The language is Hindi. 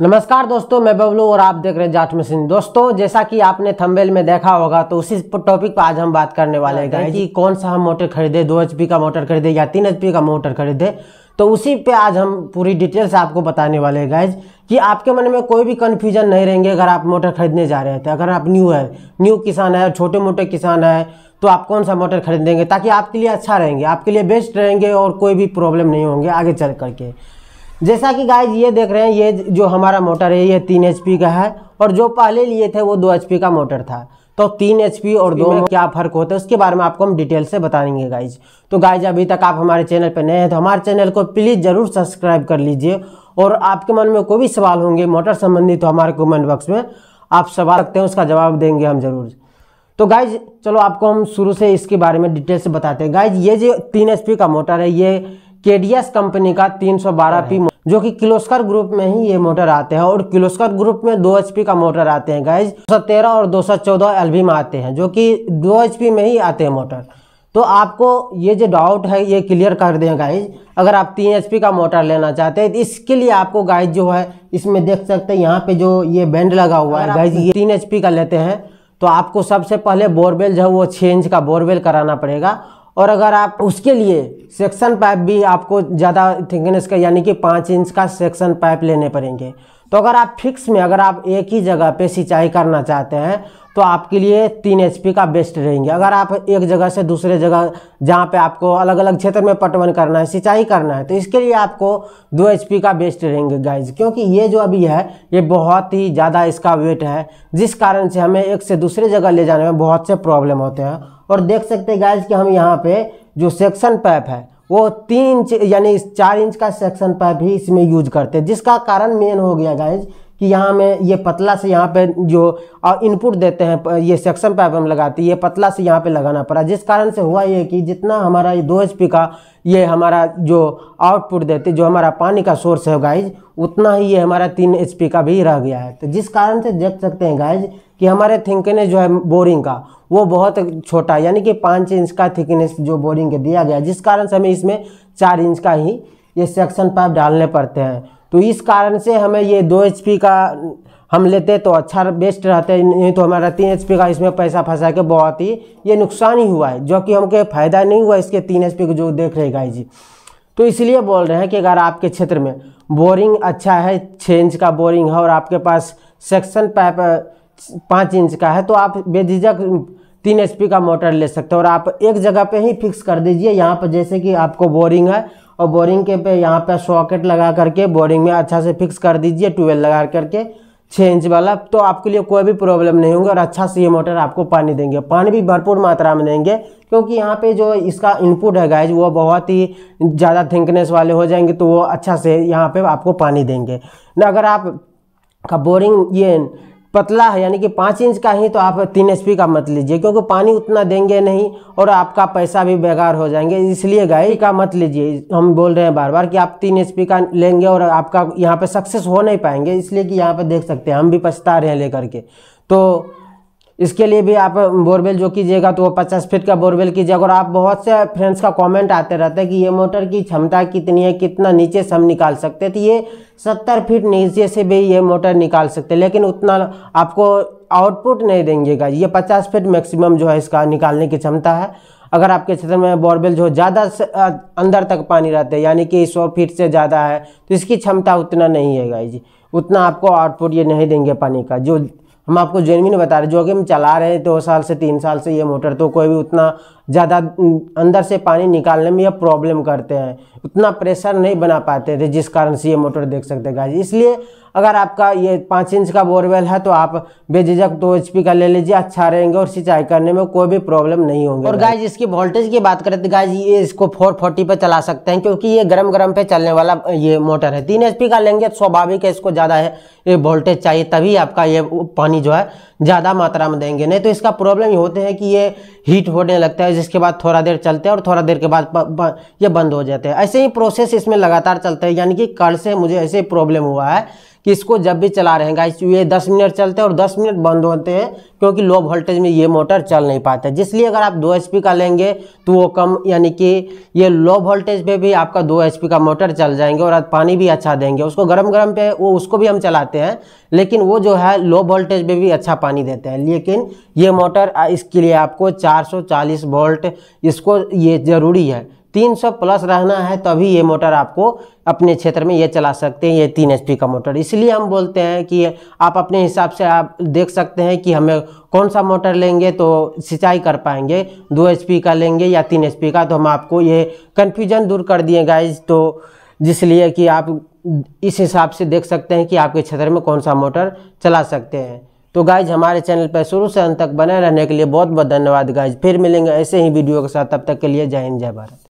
नमस्कार दोस्तों मैं बबलू और आप देख रहे हैं जाट मशीन दोस्तों जैसा कि आपने थंबेल में देखा होगा तो उसी टॉपिक पर आज हम बात करने वाले हैं कि हाँ, कौन सा हम मोटर खरीदे दो एच का मोटर खरीदे या तीन एच का मोटर खरीदे तो उसी पे आज हम पूरी डिटेल से आपको बताने वाले हैं गाइज कि आपके मन में कोई भी कन्फ्यूजन नहीं रहेंगे अगर आप मोटर खरीदने जा रहे हैं तो अगर आप न्यू है न्यू किसान है छोटे मोटे किसान है तो आप कौन सा मोटर खरीदेंगे ताकि आपके लिए अच्छा रहेंगे आपके लिए बेस्ट रहेंगे और कोई भी प्रॉब्लम नहीं होंगे आगे चल करके जैसा कि गाइज ये देख रहे हैं ये जो हमारा मोटर है ये तीन एच का है और जो पहले लिए थे वो दो एच का मोटर था तो तीन एच और दो में क्या फ़र्क होता है उसके बारे में आपको हम डिटेल से बताएंगे गाइज तो गाइज अभी तक आप हमारे चैनल पर नए हैं तो हमारे चैनल को प्लीज़ ज़रूर सब्सक्राइब कर लीजिए और आपके मन में कोई भी सवाल होंगे मोटर संबंधी तो हमारे कमेंट बॉक्स में आप सवाल रखते हैं उसका जवाब देंगे हम ज़रूर तो गाइज चलो आपको हम शुरू से इसके बारे में डिटेल से बताते हैं गाइज ये जो तीन एच का मोटर है ये केडीएस कंपनी का 312 पी जो कि किलोस्कर ग्रुप में ही ये मोटर आते हैं और किलोस्कर ग्रुप में दो एचपी का मोटर आते हैं गाइज दो और दो एलबी में आते हैं जो कि दो एचपी में ही आते हैं मोटर तो आपको ये जो डाउट है ये क्लियर कर दें गाइज अगर आप तीन एचपी का मोटर लेना चाहते हैं तो इसके लिए आपको गाइज जो है इसमें देख सकते हैं यहाँ पे जो ये बैंड लगा हुआ है गाइज ये तीन एच का लेते हैं तो आपको सबसे पहले बोरवेल जो है वो छः इंच का बोरवेल कराना पड़ेगा और अगर आप उसके लिए सेक्शन पाइप भी आपको ज़्यादा थिकनेस का यानी कि पाँच इंच का सेक्शन पाइप लेने पड़ेंगे तो अगर आप फिक्स में अगर आप एक ही जगह पे सिंचाई करना चाहते हैं तो आपके लिए तीन एच का बेस्ट रहेंगे अगर आप एक जगह से दूसरे जगह जहाँ पे आपको अलग अलग क्षेत्र में पटवन करना है सिंचाई करना है तो इसके लिए आपको दो एच का बेस्ट रहेंगे गाइज क्योंकि ये जो अभी है ये बहुत ही ज़्यादा इसका वेट है जिस कारण से हमें एक से दूसरे जगह ले जाने में बहुत से प्रॉब्लम होते हैं और देख सकते हैं गाइज कि हम यहाँ पे जो सेक्शन पैप है वो तीन यानी चार इंच का सेक्शन पैप ही इसमें यूज करते हैं जिसका कारण मेन हो गया गाइज कि यहाँ में ये पतला से यहाँ पे जो इनपुट देते हैं ये सेक्शन पैप हम लगाते हैं ये पतला से यहाँ पे लगाना पड़ा जिस कारण से हुआ ये कि जितना हमारा ये दो एच का ये हमारा जो आउटपुट देते जो हमारा पानी का सोर्स है गाइज उतना ही ये हमारा तीन एच का भी रह गया है तो जिस कारण से देख सकते हैं गाइज कि हमारे थिंकनेस जो है बोरिंग का वो बहुत छोटा यानी कि पाँच इंच का थिकनेस जो बोरिंग के दिया गया जिस कारण से हमें इसमें चार इंच का ही ये सेक्शन पाइप डालने पड़ते हैं तो इस कारण से हमें ये दो एच का हम लेते तो अच्छा बेस्ट रहते नहीं तो हमारा तीन एच का इसमें पैसा फंसा के बहुत ही ये नुकसान ही हुआ है जो कि हमको फ़ायदा नहीं हुआ इसके तीन एच को जो देख रहे गाई जी तो इसलिए बोल रहे हैं कि अगर आपके क्षेत्र में बोरिंग अच्छा है छः इंच का बोरिंग है और आपके पास सेक्शन पाइप पाँच इंच का है तो आप बेझिझक तीन एच का मोटर ले सकते हो और आप एक जगह पे ही फिक्स कर दीजिए यहाँ पर जैसे कि आपको बोरिंग है और बोरिंग के पे यहाँ पे सॉकेट लगा करके बोरिंग में अच्छा से फिक्स कर दीजिए ट्यूबेल लगा करके छः इंच वाला तो आपके लिए कोई भी प्रॉब्लम नहीं होगी और अच्छा से ये मोटर आपको पानी देंगे पानी भी भरपूर मात्रा में देंगे क्योंकि यहाँ पे जो इसका इनपुट है गाइज वो बहुत ही ज़्यादा थिंकनेस वाले हो जाएंगे तो वो अच्छा से यहाँ पे आपको पानी देंगे अगर आप का बोरिंग ये पतला है यानी कि पाँच इंच का ही तो आप तीन एच का मत लीजिए क्योंकि पानी उतना देंगे नहीं और आपका पैसा भी बेकार हो जाएंगे इसलिए गाय का मत लीजिए हम बोल रहे हैं बार बार कि आप तीन एच का लेंगे और आपका यहाँ पर सक्सेस हो नहीं पाएंगे इसलिए कि यहाँ पर देख सकते हैं हम भी पछता रहे हैं लेकर के तो इसके लिए भी आप बोरवेल जो कीजिएगा तो वो पचास फीट का बोरवेल कीजिएगा और आप बहुत से फ्रेंड्स का कमेंट आते रहता है कि ये मोटर की क्षमता कितनी है कितना नीचे से हम निकाल सकते हैं तो ये सत्तर फीट नीचे से भी ये मोटर निकाल सकते लेकिन उतना आपको आउटपुट नहीं देंगेगा ये पचास फीट मैक्सिमम जो है इसका निकालने की क्षमता है अगर आपके क्षेत्र में बोरवेल जो ज़्यादा अंदर तक पानी रहता है यानी कि सौ फीट से ज़्यादा है तो इसकी क्षमता उतना नहीं है गाई जी उतना आपको आउटपुट ये नहीं देंगे पानी का जो हम आपको जेनविन बता रहे जो कि हम चला रहे हैं दो तो साल से तीन साल से ये मोटर तो कोई भी उतना ज़्यादा अंदर से पानी निकालने में यह प्रॉब्लम करते हैं उतना प्रेशर नहीं बना पाते थे जिस कारण से ये मोटर देख सकते हैं गाइज इसलिए अगर आपका ये पाँच इंच का बोरवेल है तो आप बेझिझक दो एच का ले लीजिए अच्छा रहेंगे और सिंचाई करने में कोई भी प्रॉब्लम नहीं होंगे और गाय इसकी वोल्टेज की बात करें तो गाय ये इसको फोर्टी पर चला सकते हैं क्योंकि ये गर्म गर्म पे चलने वाला ये मोटर है तीन एच का लेंगे स्वाभाविक है इसको ज़्यादा है ये वोल्टेज चाहिए तभी आपका ये पानी जो है ज़्यादा मात्रा में देंगे नहीं तो इसका प्रॉब्लम ये होते हैं कि ये हीट होने लगता है जिसके बाद थोड़ा देर चलते हैं और थोड़ा देर के बाद ये बंद हो जाते हैं ऐसे ही प्रोसेस इसमें लगातार चलता है यानी कि कल से मुझे ऐसे प्रॉब्लम हुआ है कि इसको जब भी चला रहे हैं गाइस तो ये 10 मिनट चलते हैं और 10 मिनट बंद होते हैं क्योंकि लो वोल्टेज में ये मोटर चल नहीं पाता जिसलिए अगर आप दो एच का लेंगे तो वो कम यानी कि ये लो वोल्टेज पे भी आपका दो एच का मोटर चल जाएंगे और पानी भी अच्छा देंगे उसको गर्म गर्म पे वो उसको भी हम चलाते हैं लेकिन वो जो है लो वोल्टेज पर भी अच्छा पानी देते हैं लेकिन ये मोटर इसके लिए आपको चार वोल्ट इसको ये ज़रूरी है 300 प्लस रहना है तभी ये मोटर आपको अपने क्षेत्र में ये चला सकते हैं ये तीन एच का मोटर इसलिए हम बोलते हैं कि आप अपने हिसाब से आप देख सकते हैं कि हमें कौन सा मोटर लेंगे तो सिंचाई कर पाएंगे दो एच का लेंगे या तीन एच का तो हम आपको ये कन्फ्यूजन दूर कर दिए गाइज तो जिसलिए कि आप इस हिसाब से देख सकते हैं कि आपके क्षेत्र में कौन सा मोटर चला सकते हैं तो गाइज हमारे चैनल पर शुरू से अंत तक बने रहने के लिए बहुत बहुत धन्यवाद गाइज फिर मिलेंगे ऐसे ही वीडियो के साथ तब तक के लिए जय हिंद जय भारत